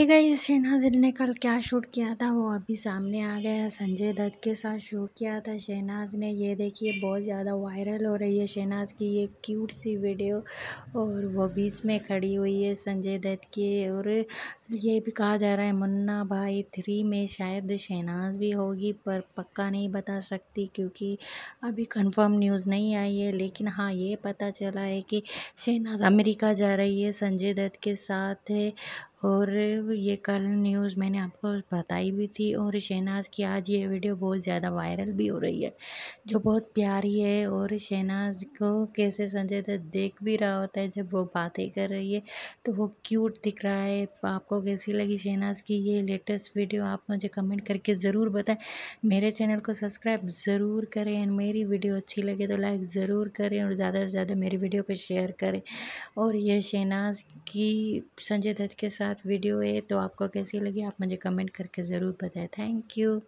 हे गई शहनाज ने कल क्या शूट किया था वो अभी सामने आ गया है संजय दत्त के साथ शूट किया था शहनाज ने ये देखिए बहुत ज़्यादा वायरल हो रही है शहनाज की ये क्यूट सी वीडियो और वो बीच में खड़ी हुई है संजय दत्त की और ये भी कहा जा रहा है मुन्ना भाई थ्री में शायद शहनाज भी होगी पर पक्का नहीं बता सकती क्योंकि अभी कन्फर्म न्यूज़ नहीं आई है लेकिन हाँ ये पता चला है कि शहनाज अमेरिका जा रही है संजय दत्त के साथ है और ये कल न्यूज़ मैंने आपको बताई भी थी और शहनाज़ की आज ये वीडियो बहुत ज़्यादा वायरल भी हो रही है जो बहुत प्यारी है और शहनाज़ को कैसे संजय दत्त देख भी रहा होता है जब वो बातें कर रही है तो वो क्यूट दिख रहा है आपको कैसी लगी शहनाज़ की ये लेटेस्ट वीडियो आप मुझे कमेंट करके ज़रूर बताएं मेरे चैनल को सब्सक्राइब ज़रूर करें एंड मेरी वीडियो अच्छी लगे तो लाइक ज़रूर करें और ज़्यादा से ज़्यादा मेरी वीडियो को शेयर करें और यह शहनाज़ की संजय दत्त के साथ साथ वीडियो है तो आपको कैसी लगी आप मुझे कमेंट करके ज़रूर बताएं थैंक यू